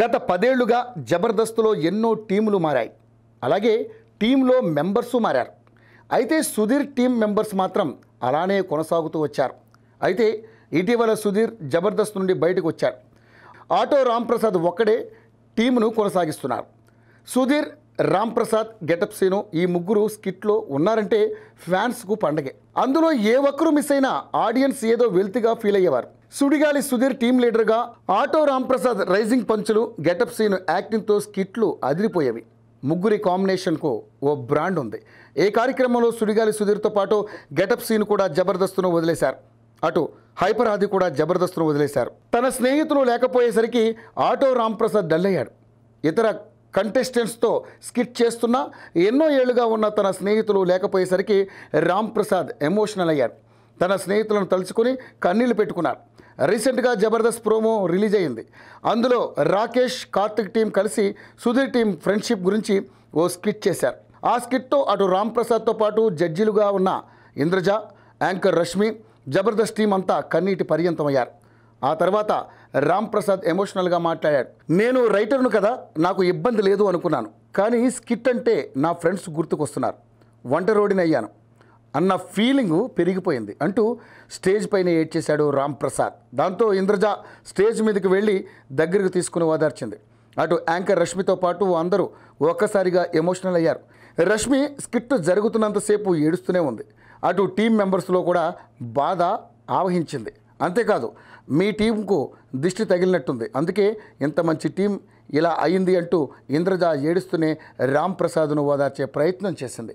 గత పదేళ్లుగా జబర్దస్త్లో ఎన్నో టీములు మారాయి అలాగే టీంలో మెంబర్స్ మారారు అయితే సుధీర్ టీం మెంబర్స్ మాత్రం అలానే కొనసాగుతూ వచ్చారు అయితే ఇటీవల సుధీర్ జబర్దస్త్ నుండి బయటకు వచ్చారు ఆటో రాంప్రసాద్ ఒక్కడే టీమును కొనసాగిస్తున్నారు సుధీర్ రాంప్రసాద్ గెటప్ సీను ఈ ముగ్గురు స్కిట్లో ఉన్నారంటే ఫ్యాన్స్కు పండగే అందులో ఏ ఒక్కరు మిస్ అయినా ఆడియన్స్ ఏదో వెల్తిగా ఫీల్ అయ్యేవారు సుడిగాలి సుధీర్ టీం లీడర్గా ఆటో రాంప్రసాద్ రైజింగ్ పంచులు గెటప్ సీన్ యాక్టింగ్తో స్కిట్లు అదిరిపోయేవి ముగ్గురి కాంబినేషన్కు ఓ బ్రాండ్ ఉంది ఏ కార్యక్రమంలో సుడిగాలి సుధీర్తో పాటు గెటప్ సీన్ కూడా జబర్దస్తును వదిలేశారు అటు హైపర్ ఆది కూడా జబర్దస్తును వదిలేశారు తన స్నేహితులు లేకపోయేసరికి ఆటో రాంప్రసాద్ డల్ ఇతర కంటెస్టెంట్స్తో స్కిట్ చేస్తున్నా ఎన్నో ఏళ్లుగా ఉన్న తన స్నేహితులు లేకపోయేసరికి రాంప్రసాద్ ఎమోషనల్ అయ్యారు తన స్నేహితులను తలుచుకుని కన్నీళ్లు పెట్టుకున్నారు రీసెంట్గా జబర్దస్త్ ప్రోమో రిలీజ్ అయింది అందులో రాకేష్ కార్తిక్ టీం కలిసి సుధీర్ టీం ఫ్రెండ్షిప్ గురించి ఓ స్కిట్ చేశారు ఆ స్కిట్తో అటు రామ్ ప్రసాద్తో పాటు జడ్జిలుగా ఉన్న ఇంద్రజ యాంకర్ రష్మి జబర్దస్త్ టీం అంతా కన్నీటి పర్యంతమయ్యారు ఆ తర్వాత రామ్ ప్రసాద్ ఎమోషనల్గా మాట్లాడాడు నేను రైటర్ను కదా నాకు ఇబ్బంది లేదు అనుకున్నాను కానీ స్కిట్ అంటే నా ఫ్రెండ్స్ గుర్తుకొస్తున్నారు వంట అయ్యాను అన్న ఫీలింగు పెరిగిపోయింది అంటూ స్టేజ్ పైన ఏడ్చేశాడు రామ్ ప్రసాద్ దాంతో ఇంద్రజ స్టేజ్ మీదకి వెళ్ళి దగ్గరకు తీసుకుని ఓదార్చింది అటు యాంకర్ రష్మితో పాటు అందరూ ఒక్కసారిగా ఎమోషనల్ అయ్యారు రష్మి స్కిట్ జరుగుతున్నంతసేపు ఏడుస్తూనే ఉంది అటు టీం మెంబర్స్లో కూడా బాధ ఆవహించింది అంతేకాదు మీ టీంకు దిష్టి తగిలినట్టుంది అందుకే ఇంత మంచి టీం ఇలా అయింది అంటూ ఇంద్రజ ఏడుస్తూనే రామ్ ప్రసాద్ను ఓదార్చే ప్రయత్నం చేసింది